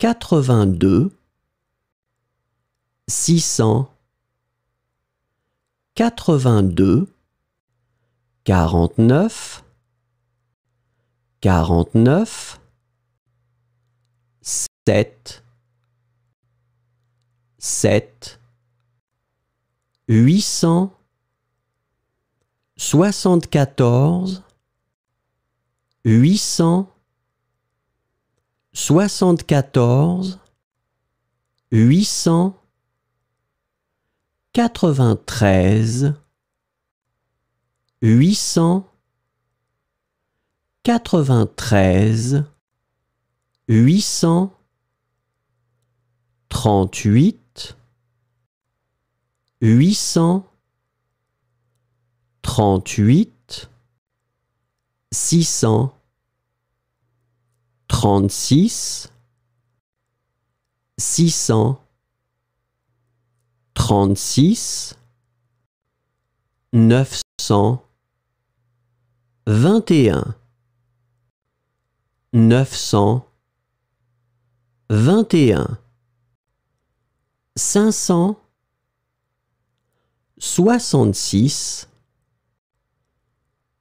82 600 82 49 49 7 7 800 74 800 74 800 93 800 93 800 38 800 38 600 36 600 36 900 21 900 21 500 66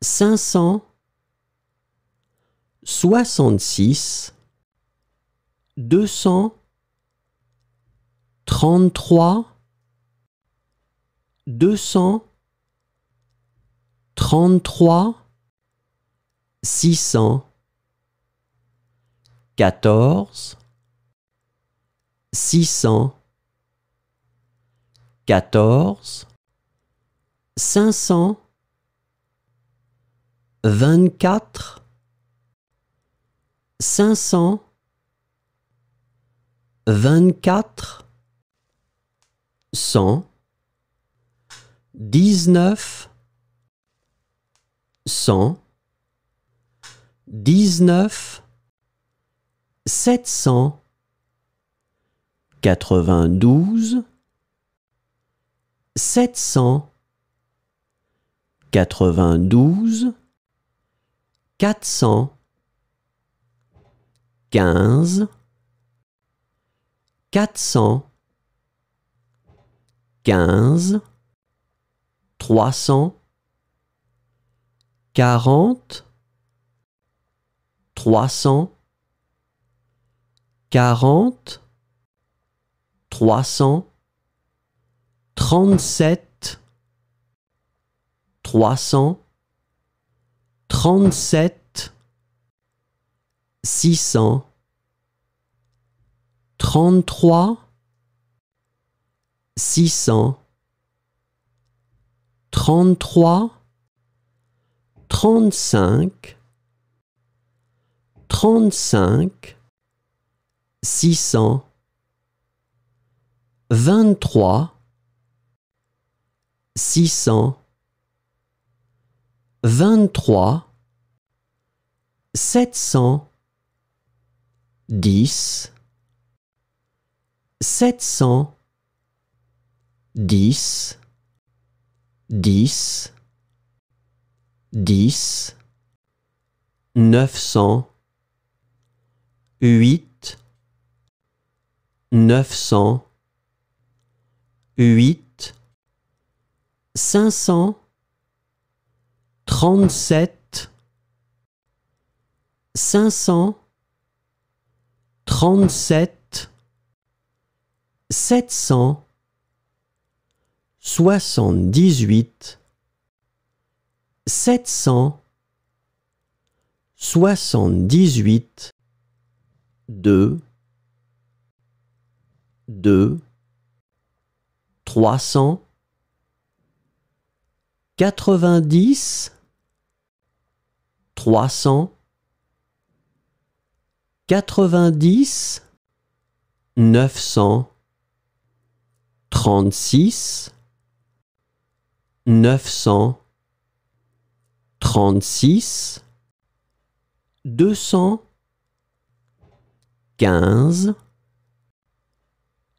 500 66 200 33 200 33 600 14 600 14 500 24 500 24 100 19 100 19 700 92 700 92 400 15, 400, 15, 300, 40, 300, 40, 300, 37, 300, 37. 600 33 600 33 35 35 600 23 600 23 700 10, 700, 10, 10, 10, 900, 8, 900, 8, 500, 37, 500, 37 700 78 700 78 2 2 300 90 300 90 900 36 900 36 200 15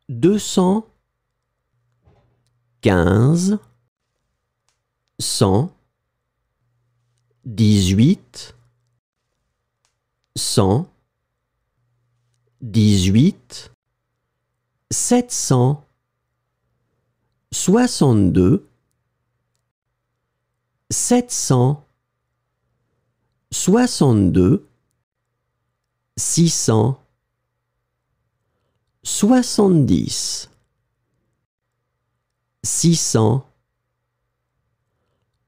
200 15 100 18 100 18 700 62 700 62 600 70 600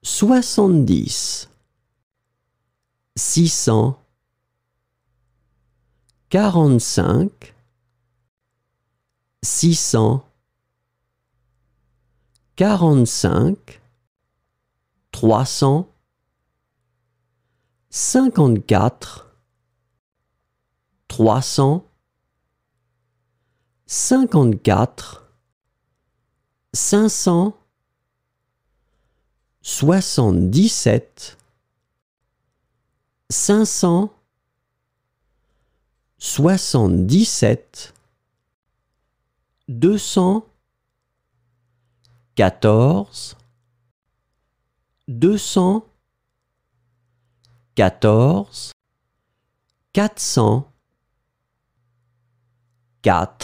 70 600 45 600 45 300 54 300 54 500 77 500 77 214 214 400 4 400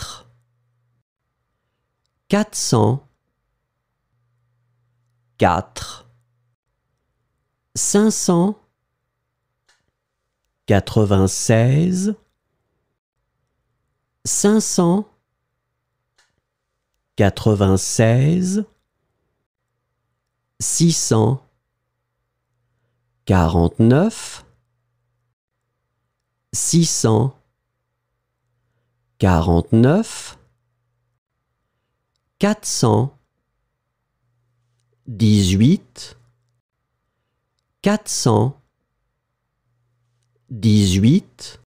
4 500 96. 500 96 600 49 600 49 400 18 400 18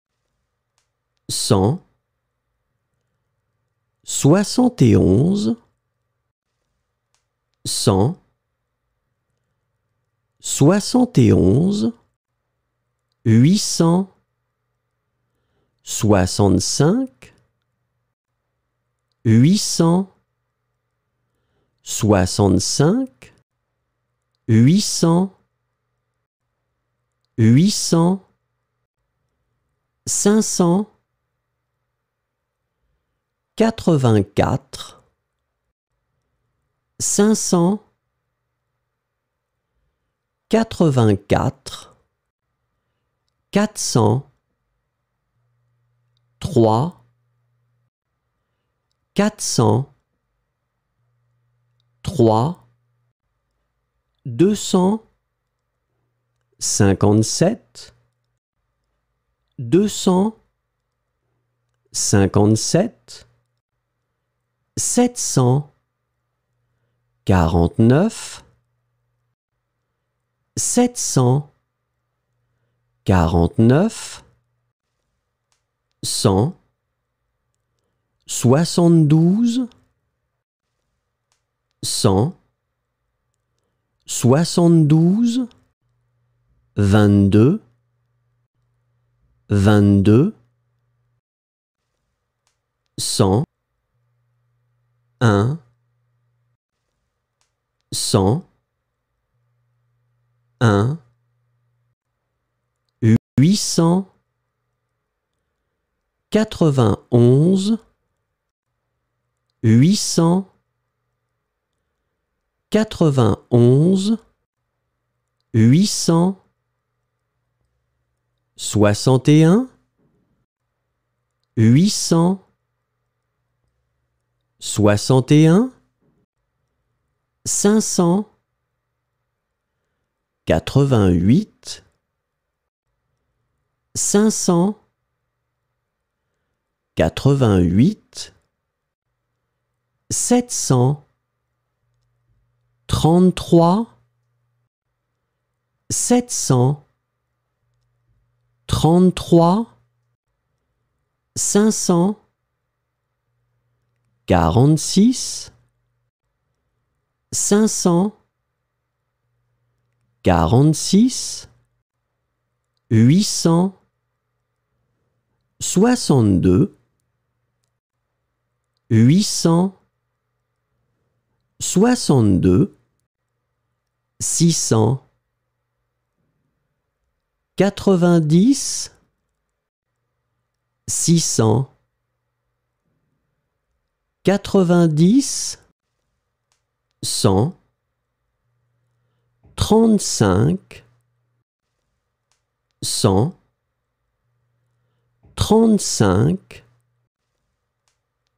100 71 100 71 800 65 800 65 800 800 500 84 500 84 400 3 400 3 200 57 200 57 749 749 100 72 100 72 22 22 100 1, 100, 1, 800, 91, 800, 91, 800, 61, 800, 61 500 88 500 88 700 33 700 33 500 46 500 46 800 62 800 62 600 90 600 90, 100, 35, 100, 35,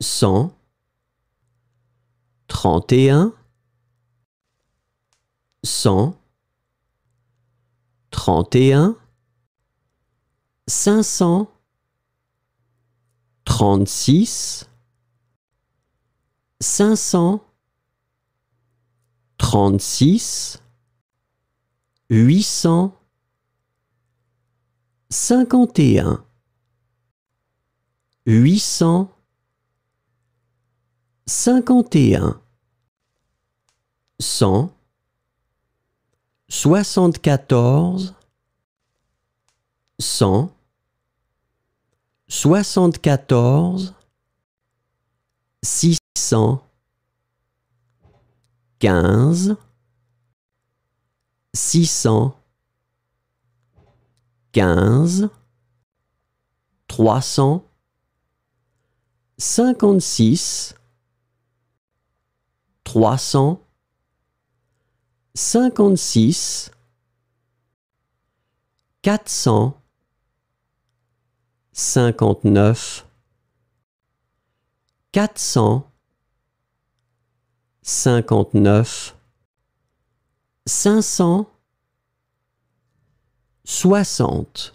100, 31, 100, 31, 500, 36, 500 36 800 51 800 51 100 74 100 74 6 15 600 15 300 56 300 56 400 59 400 59 500 60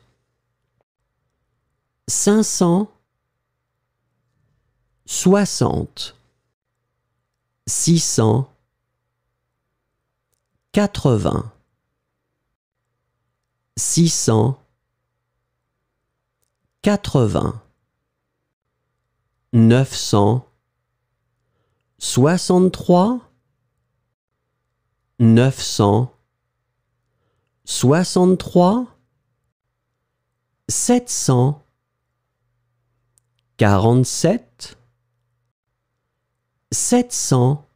500 60 600 80 600 80 900 63 900 63 700 47 700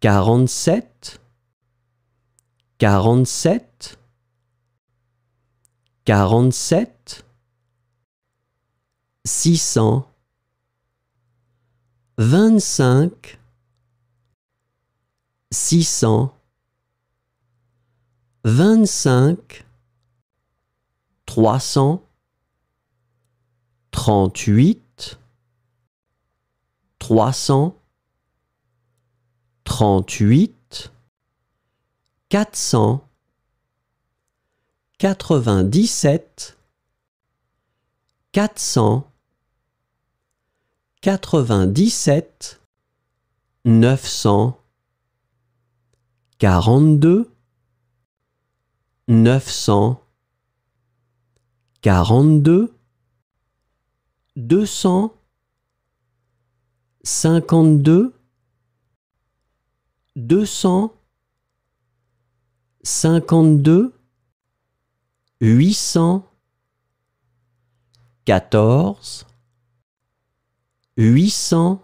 47 47 47 600 25 600 25 300 38 300 38 400 97 400 97 900 42 900 42 200 52 200 52 800 14 814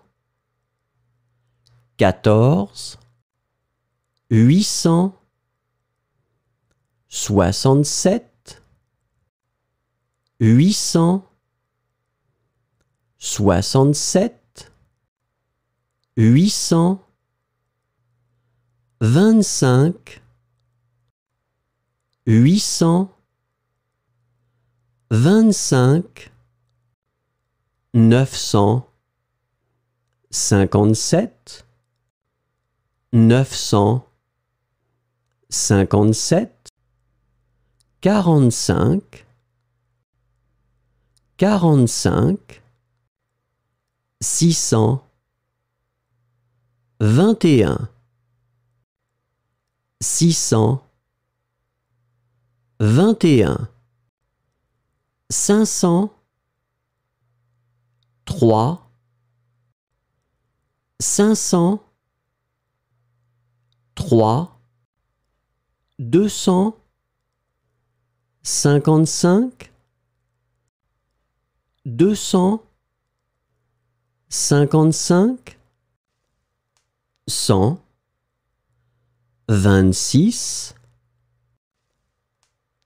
867 867 825 825 900 57 900 57 45 45 600 21 600 21 500 3 500 3 200 55 200 55 100 26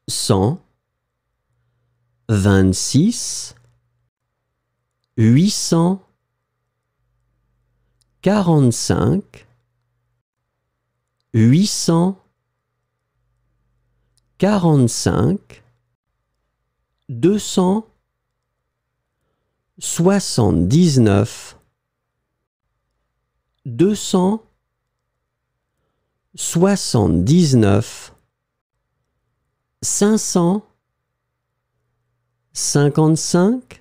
100 26 800 45 800 45 200 79 200 79 500 55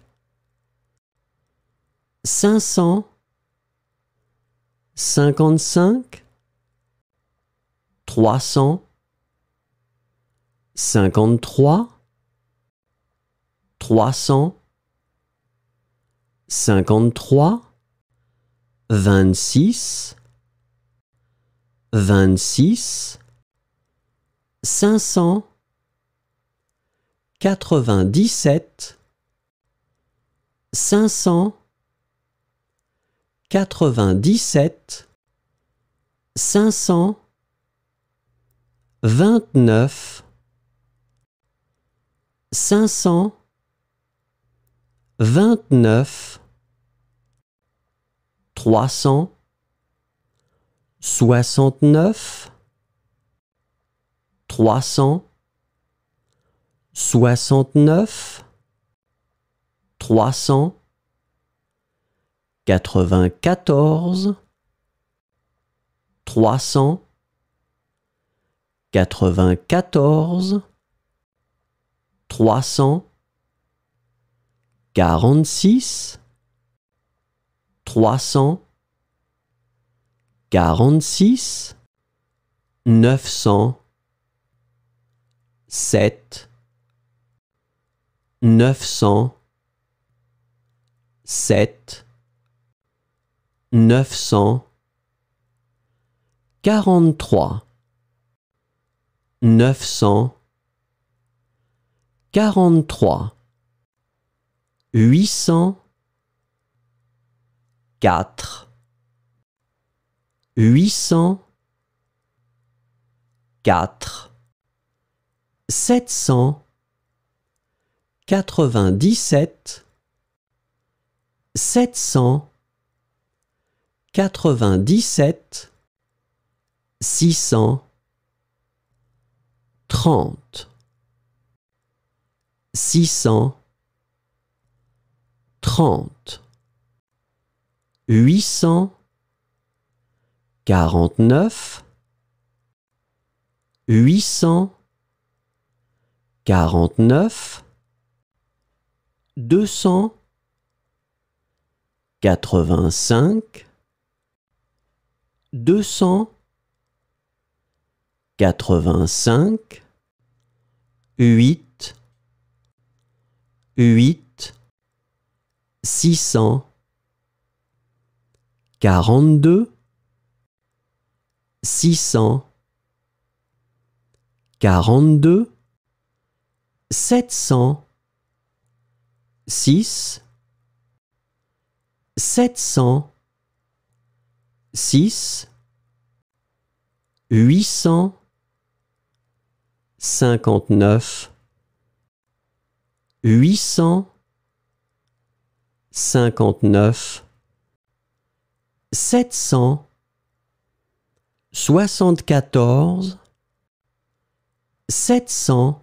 500 55 300 53 300 53 26 26 500 97 500 97 500 29 500 29 300 69 300 69 300 94 300 94 300 46 300 46 900 7 900 7 900 43 900 43 800 4 800 4 700 97 700 97 600 30 600 30 800 49 800 49 200 85 200, 85, 8 8 600 42 600 42 700 6 700 6 859 859 700 74 700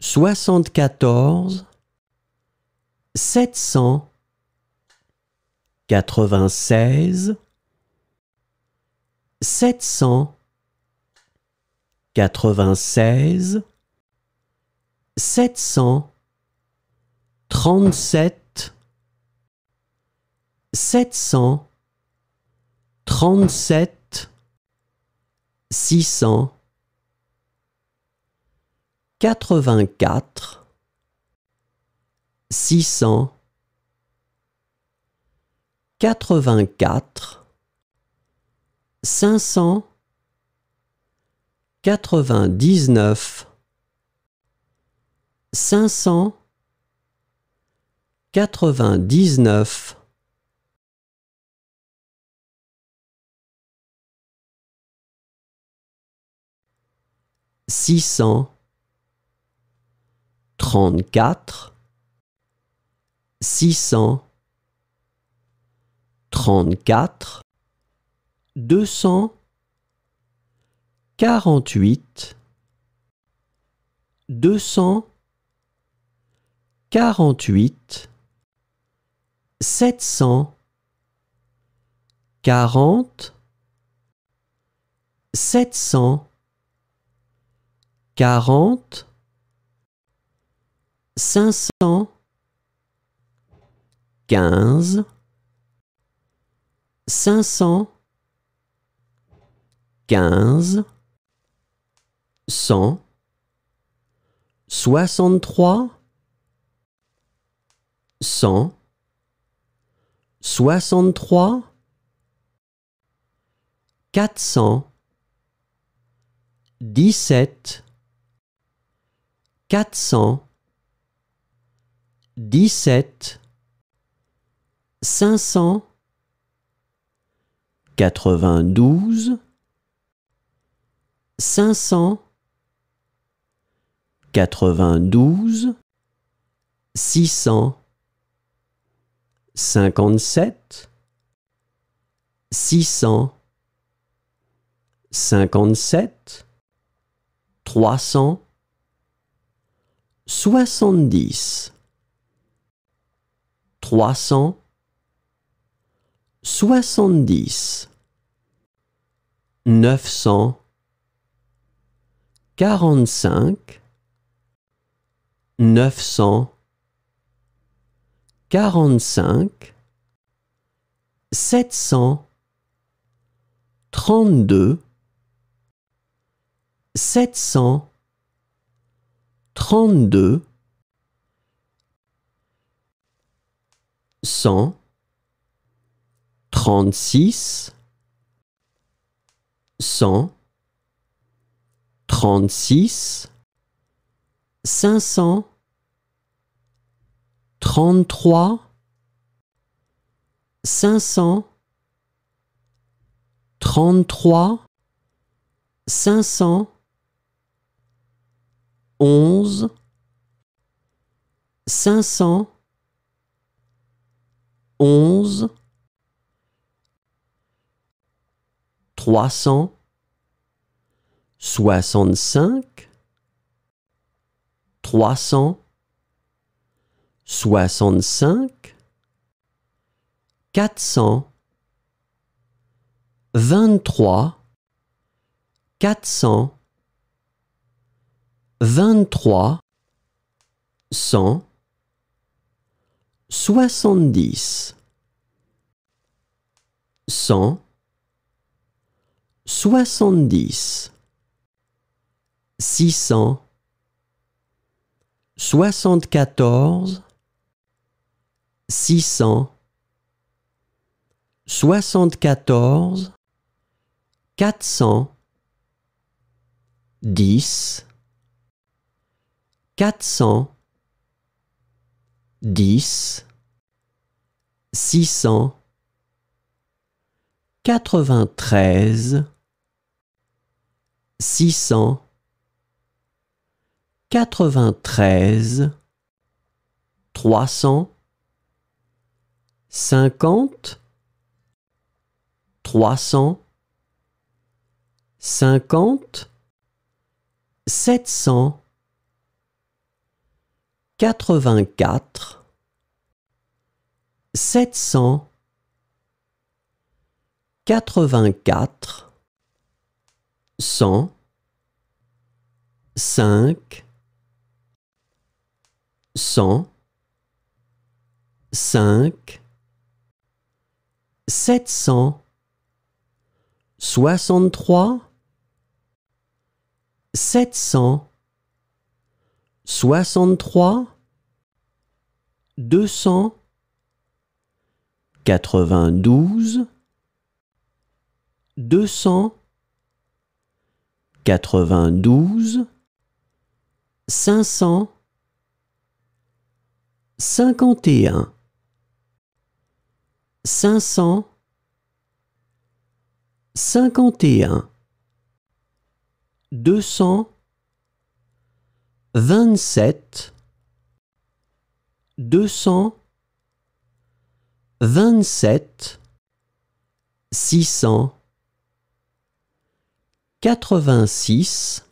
74 700 96 700 96 700 37 700 37 600 84 600 84 500 99 500 99 600 34 600 34 200 48 200 48 700 40 700 40 500 15 500 15 100 63 100 63 400 17 400 17 500 92 500 92 600 57 600 57 300 70 300 70 900 45 900 45 700 32 700 32 100 36 100 36 500 33 500 33 500 11 500 11 365 365 400 23 400 23 100 70 100 soixante-dix, six cents, soixante-quatorze, six cents, soixante-quatorze, quatre cents, dix, quatre dix, six cents, quatre-vingt-treize, 693 300 50 300 50 700 84 700 84 100, 5, 100, 5, 700, 63, 700, 63, 200, 92, 200, 92 500 51 500 51 200 27 200 27 600 86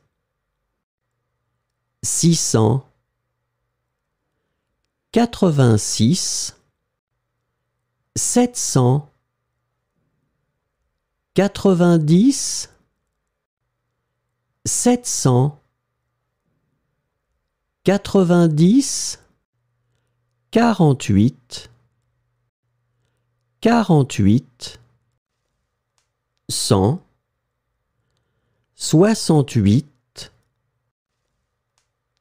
600 86 700 90 700 90 48 48 100 68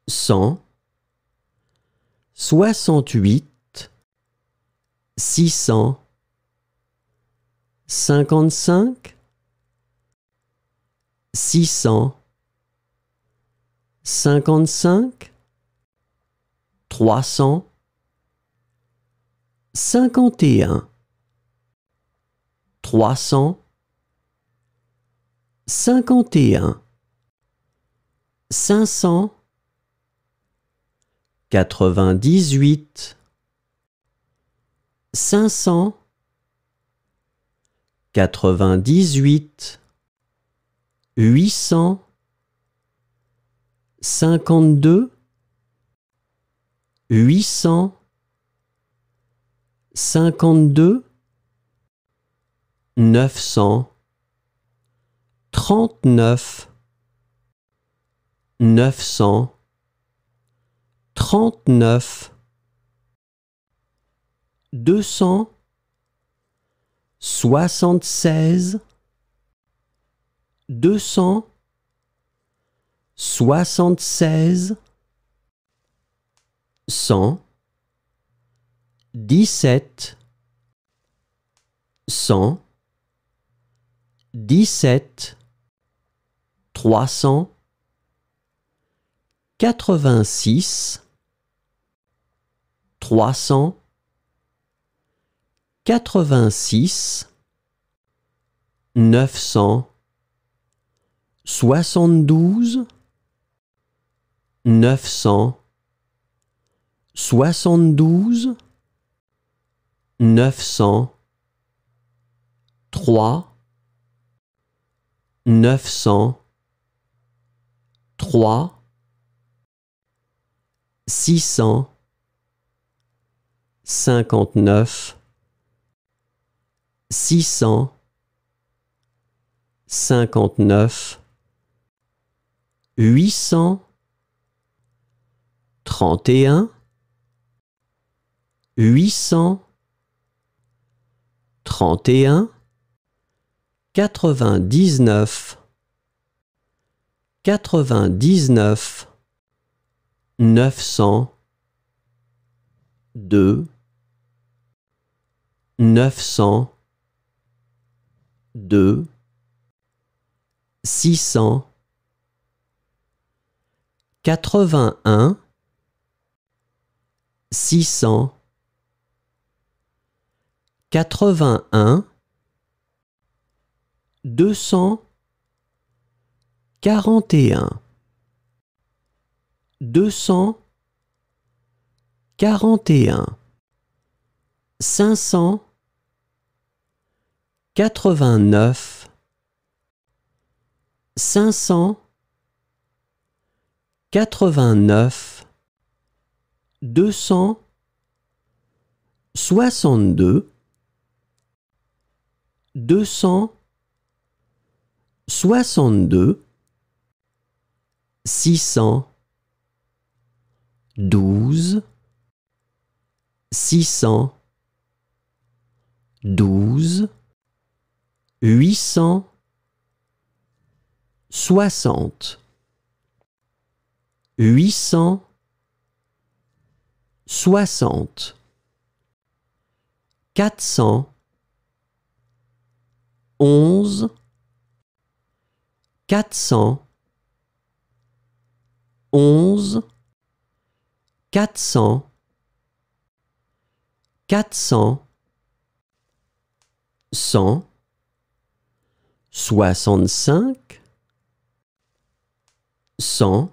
100 68 600 55 600 55 300 51 300 51 500 98 500 98 800 52 800 52 900 39 900 39 200 76 200 76 100 17 100 17 300 86 300 86 900 72 900 72 900 3 900 3 600 59 600 59 800 31 800 31 99 99 900 2 900 2 600 81 600 81 200 41 200 41 500 89 500 89 200 62 200 62 six cent douze six cent douze huit cent soixante huit cent soixante quatre onze quatre onze, quatre cents, quatre cents, cent, soixante-cinq, cent,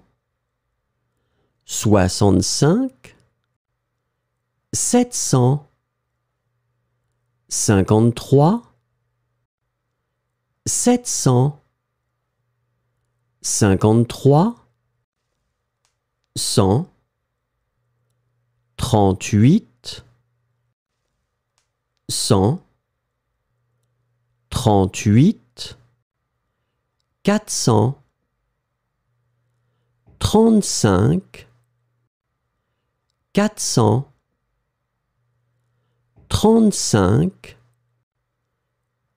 soixante-cinq, sept cents, cinquante-trois, sept cents, cinquante-trois, 100 38 100 38 400 35 400 35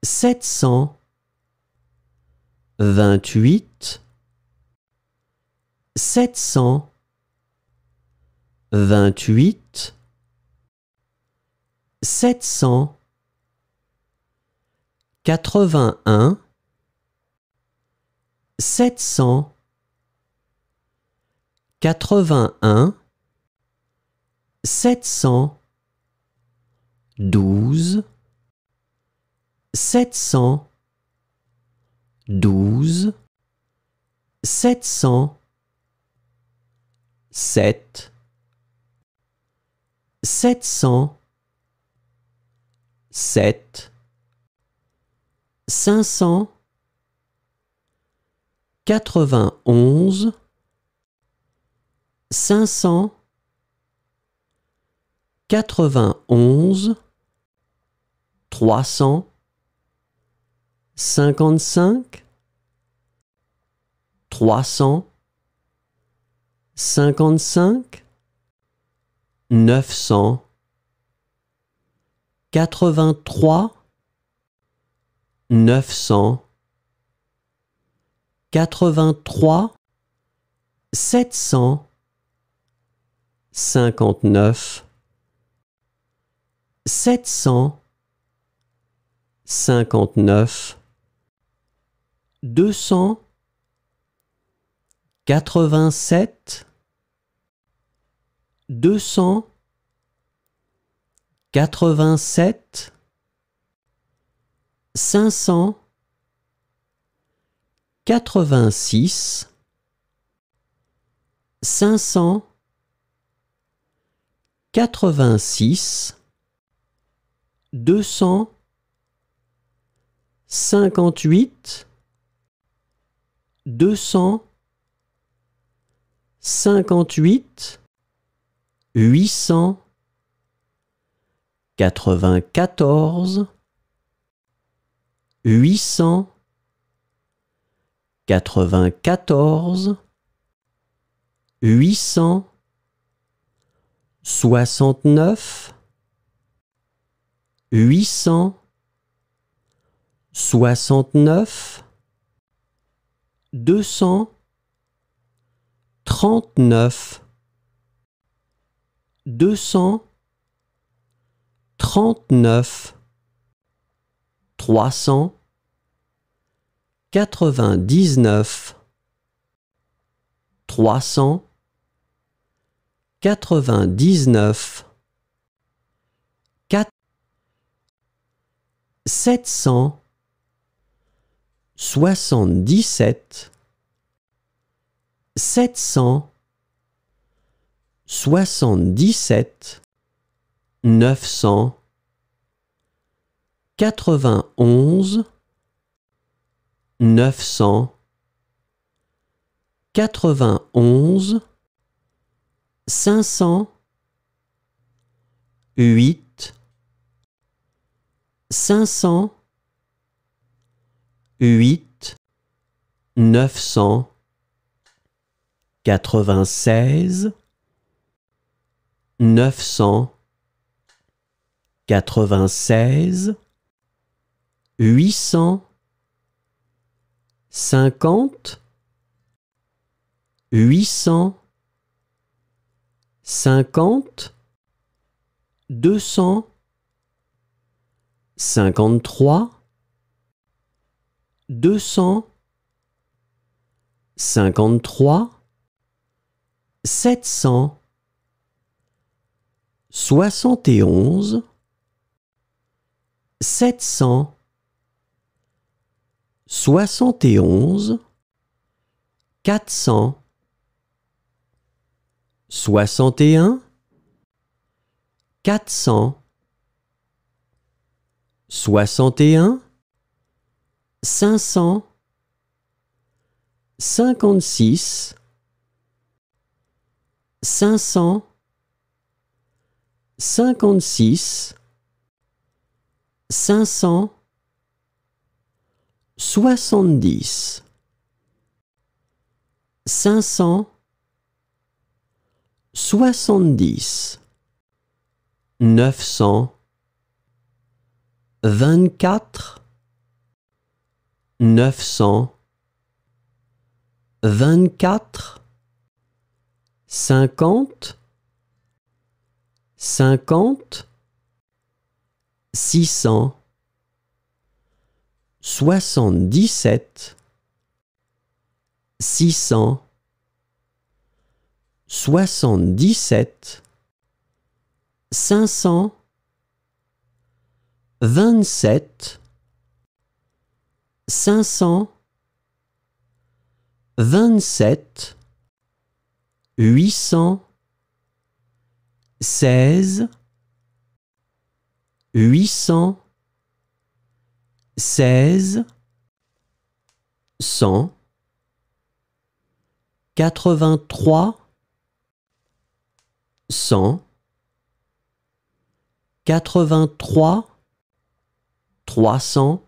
700 28 700 vingt-huit, sept cent quatre-vingt-un, sept cent quatre-vingt-un, sept cent douze, sept cent douze, sept cent sept. 700 7 500 911, 500 91 300 55 300 55 83 900 83 700 59 700 59 200 87 200 87, 500 86 500 86 200 58 200 58 huit cent quatre-vingt-quatorze huit cent quatre-vingt-quatorze huit cent soixante-neuf huit cent soixante-neuf deux cent trente-neuf 239 300 99 300 99 4 700 77 700 77 900 91 900 91 500 8 500 8 900 96 996 800 50 800 50 200 53 200 53 700 71 700 71 400 61 400 61 500 56 500 56 500 70 500 70 900 24 900 24 50 cinquante, six cents, soixante-dix-sept, six cents, soixante-dix-sept, cinq cents, vingt-sept, cinq cents, vingt-sept, huit cents, 16 800 16 100 83 100 83 300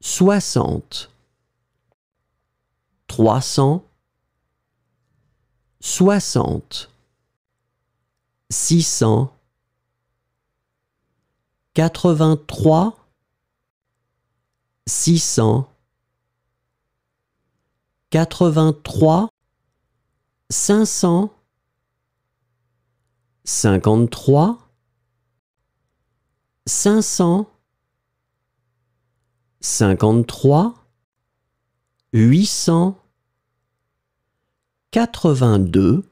60 300 60 600 83 600 83 500 53 500 53 800 82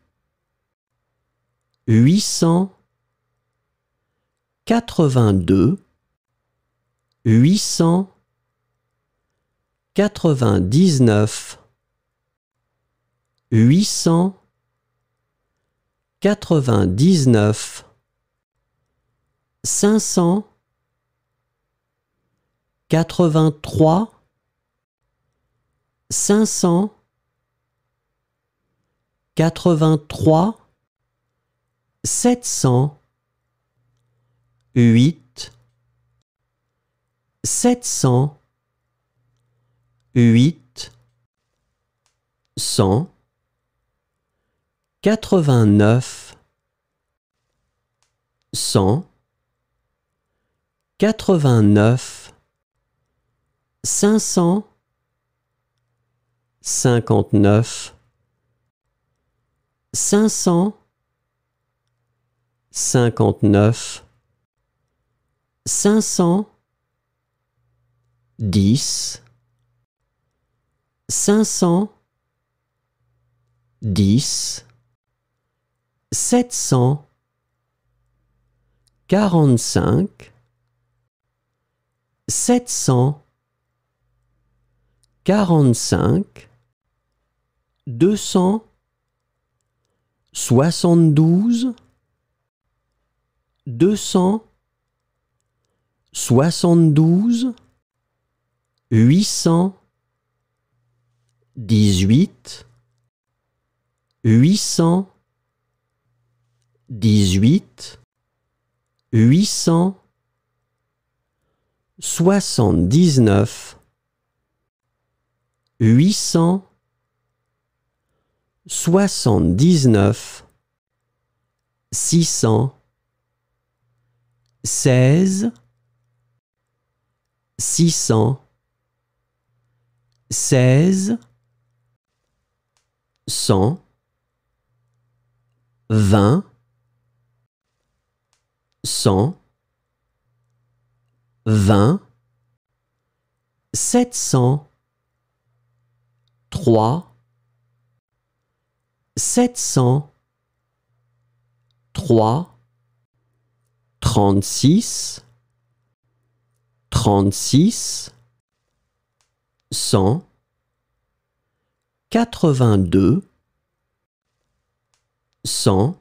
882 899 899 500 83 500 83, 700 8 700 8 100 89 100 89 500 59 500 59 500 10 500 10 700 45 700 45 200 72 272 800 18 800 18 800 79 800 79 600 16 600 16 100 20 100 20 700 3 700 3 36 36 100 82 100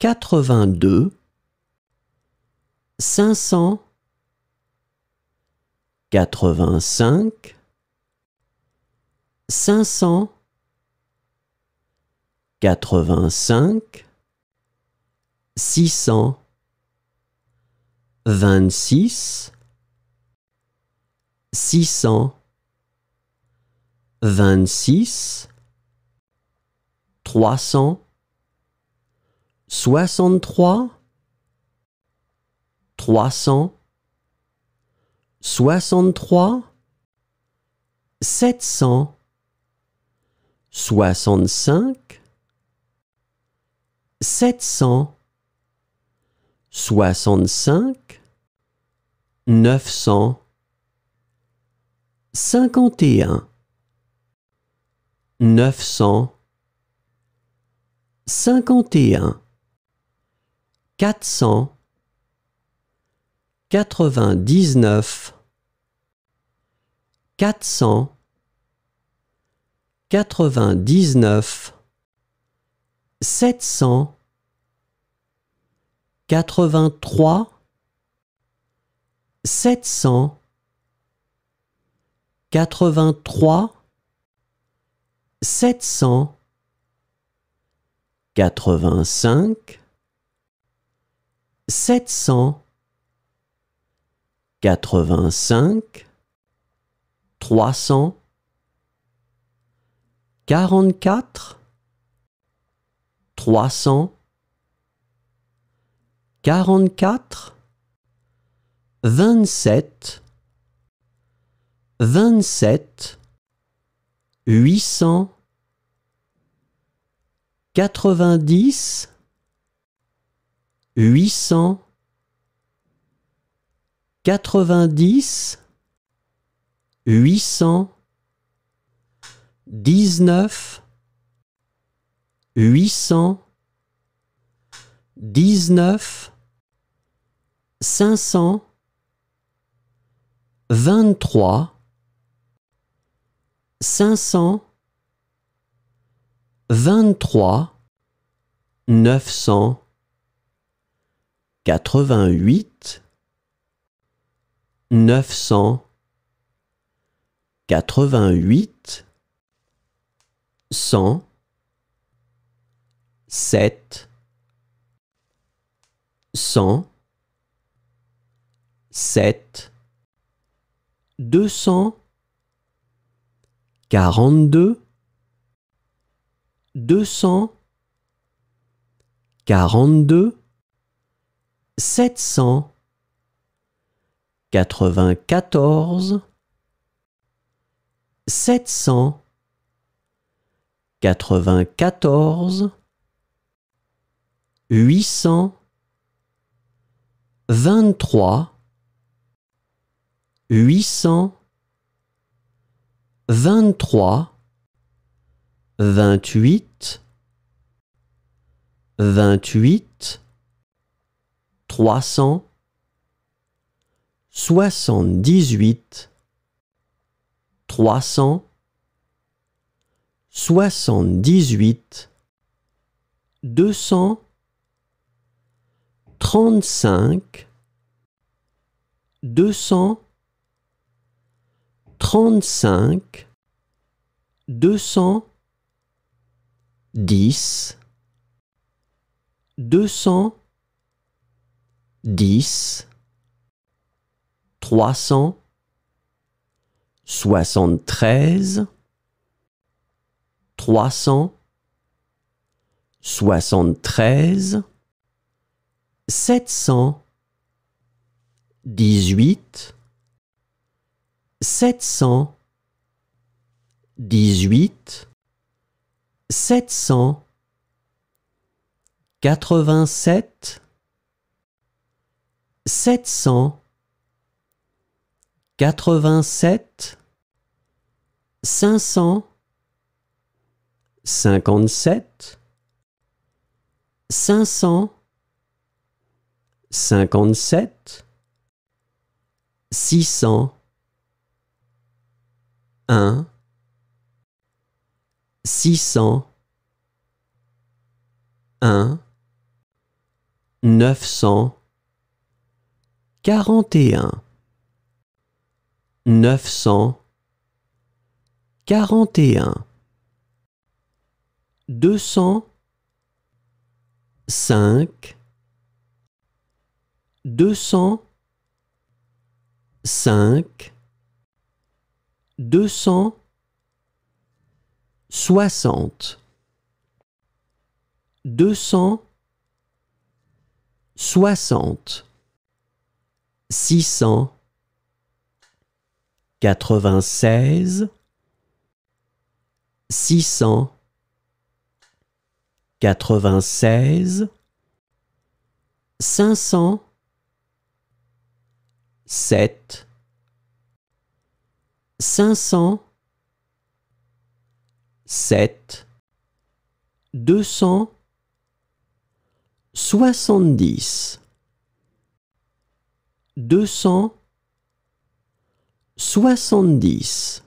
82 500 85 500 85 626 626 300 63 300 63 700 65 700 65 900 51 900 51 400 99 400 99 700 83 700 83 700 85 700 85 300 44 300 44 27 27 800 90 800 90 800 19 800 19 523 523 988 988 100 7 100 7 200 42 200 42 700 94 700 94 800 23 823 28 28 300 78 300 78 200 35 200 35 210 210 300 73 300 73 700 18 700 700 18 87 700 87, 500 57 500 57 600 1 600 1 900 41 900 41 200 5 200 5 deux cent soixante, deux cent soixante, quatre-vingt-seize, cinq cent 507 200 270 200 271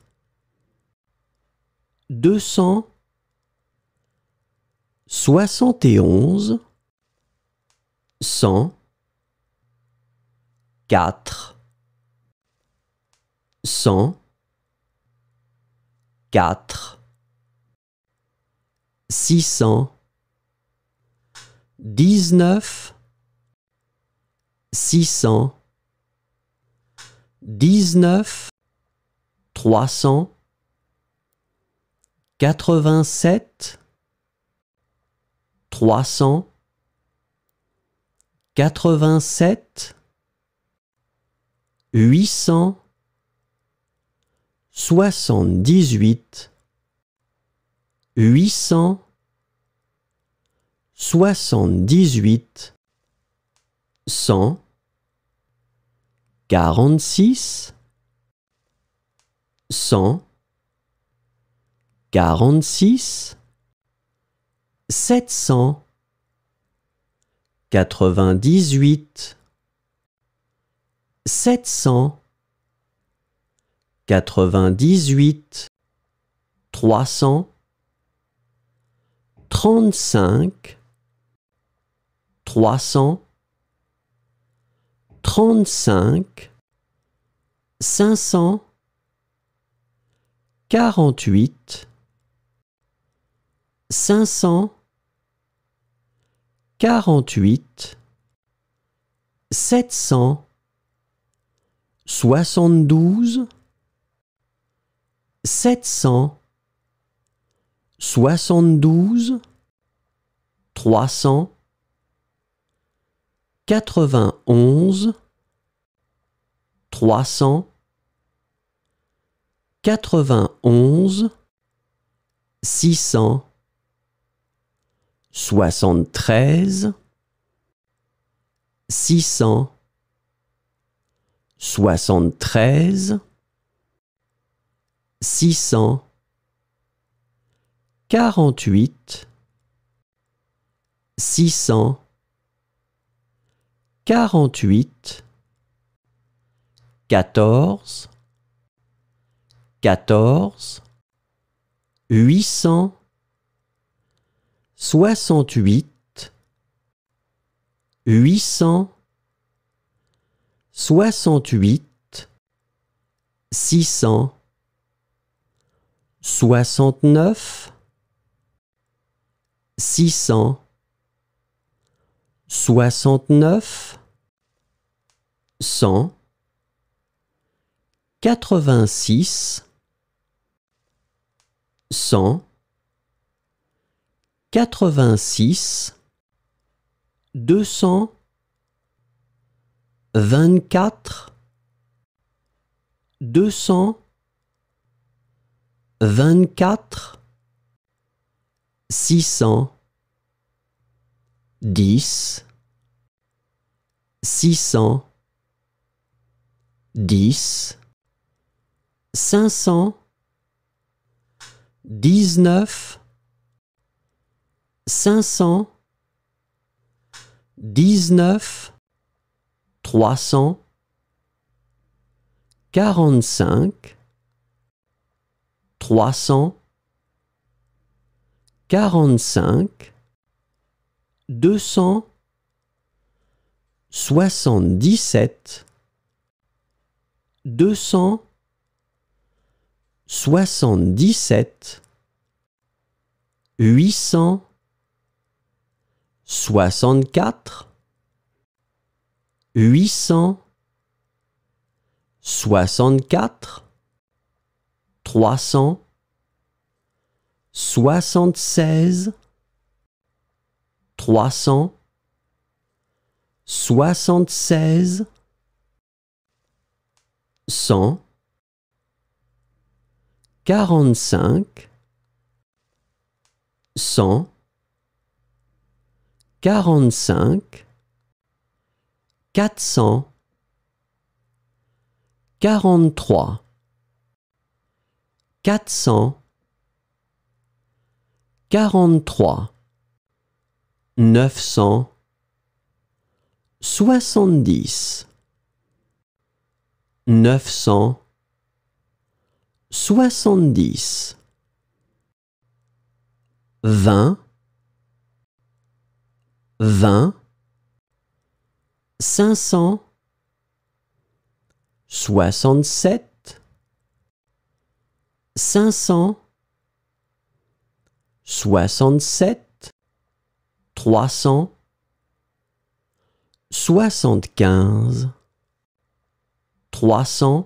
100 4 100 4, 600, 19, 600, 19, 300, 87, 300, 87, 800. 78 800 78 100 46 100 46 700 98 700 98, 300, 35, 300, 35, 500, 48, 500, 48, 700, 72, 700 72 300 91 300 91 600 73 600 73 648 648 14 14 800 68 800 68 600 69 600 69 100 86 100 86 200 24 200 24 600 10 600 10 500 19 500 19 300 45 trois cent quarante-cinq deux cent soixante-dix-sept deux cent soixante-dix-sept huit cent soixante-quatre huit cent soixante-quatre 300 76 300 76 100 45 100 45 400 43 443 970 970 20 20 500 67 567 75 300 75 500 25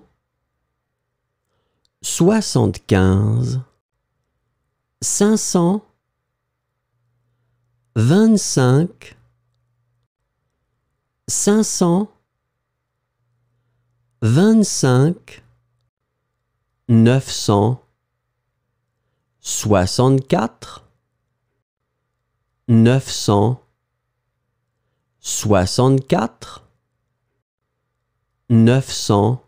500 25 900 64 900 64 900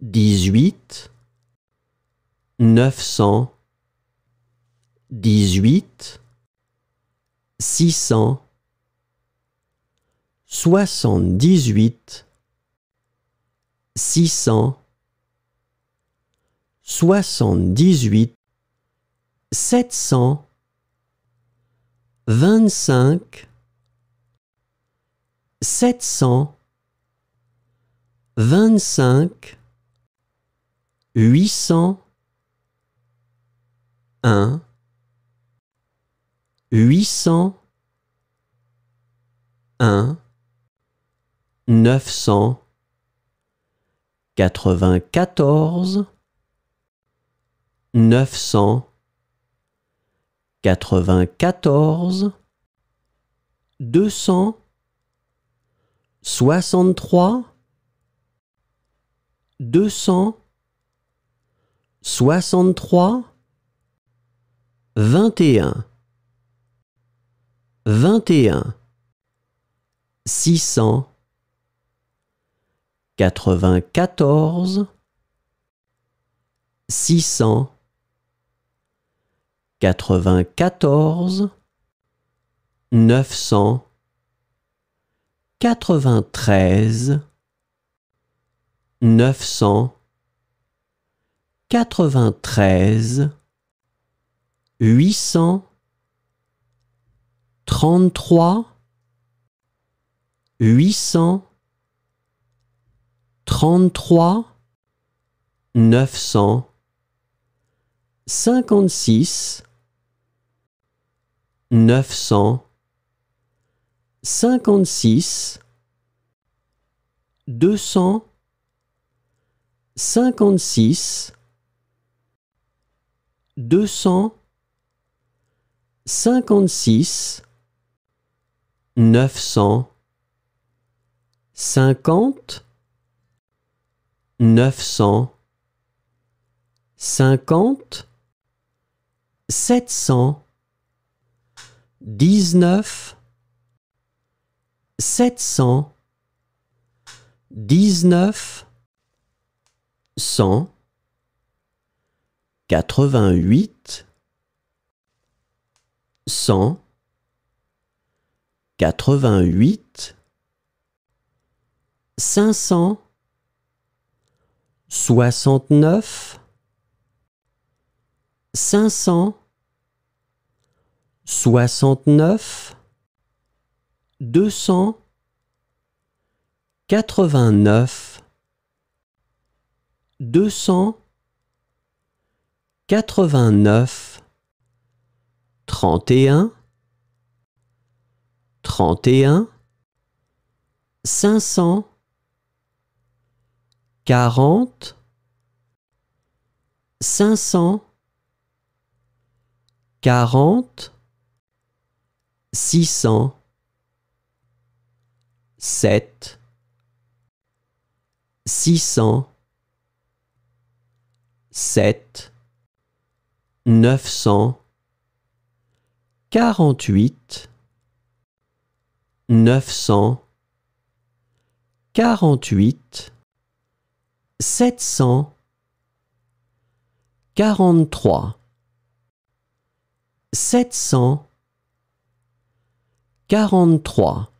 18 900 18 600 78 600 78 700 25 700 25 800 1 800 1 900 994 900 994 263 63 21 21 600 94 600 94 900 93 900 93 800 33 800 33 900 56 956 200 56 200 56 900 50 900 50 700 19 700 19 100 88 100 88 500 69 500 69 200 89 200 89 31 31 500 40 500 40 600 7 600 7 900 48 900 48 700 43 700 43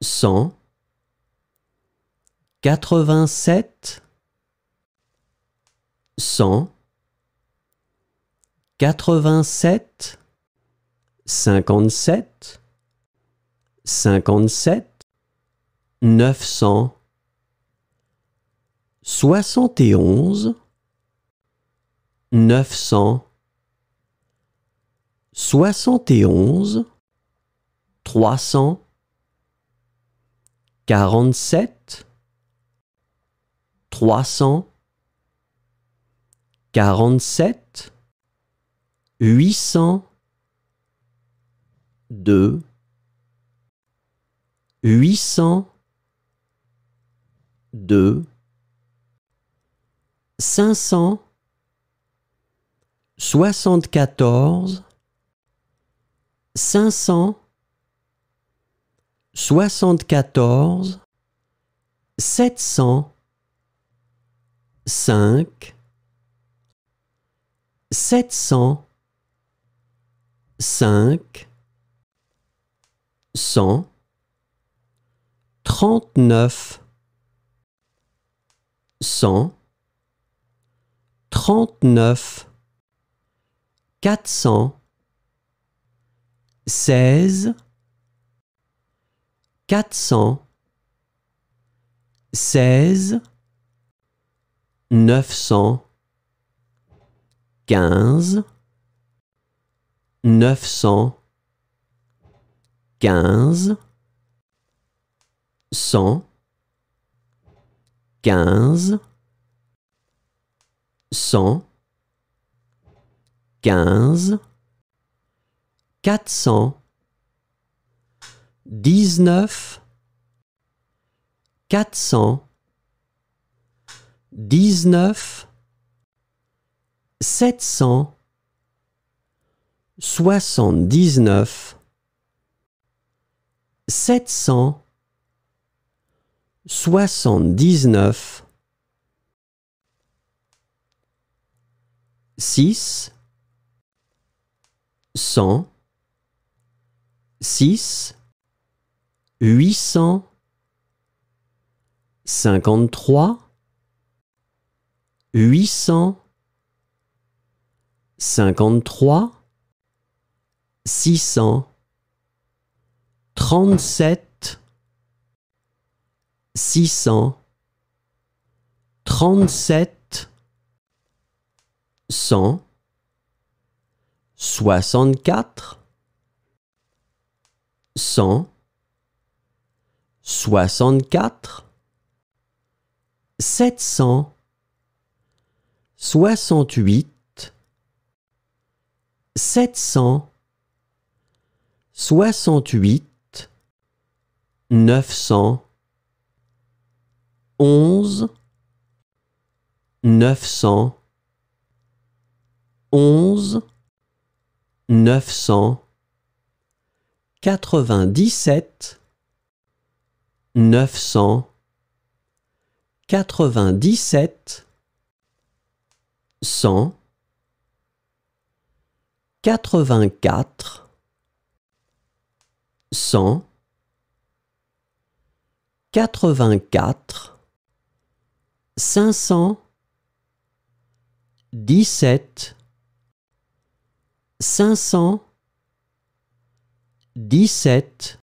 100 87 100 87 57 57 900 71 900 71 300 47 300 47 800 2 800 2 500 74 500 74 700 5 700 5 100 39 100 39 400 16 416 900 15 100 15 100 15 400 dix-neuf, quatre cents, dix-neuf, sept cents, soixante-dix-neuf, sept cents, soixante-dix-neuf, six, cent, six, 853 853 600 37 600 37 100 64 100 64 700 68 700 68 900 11 900 11 997 997 100 84 100 84 500 17 500 17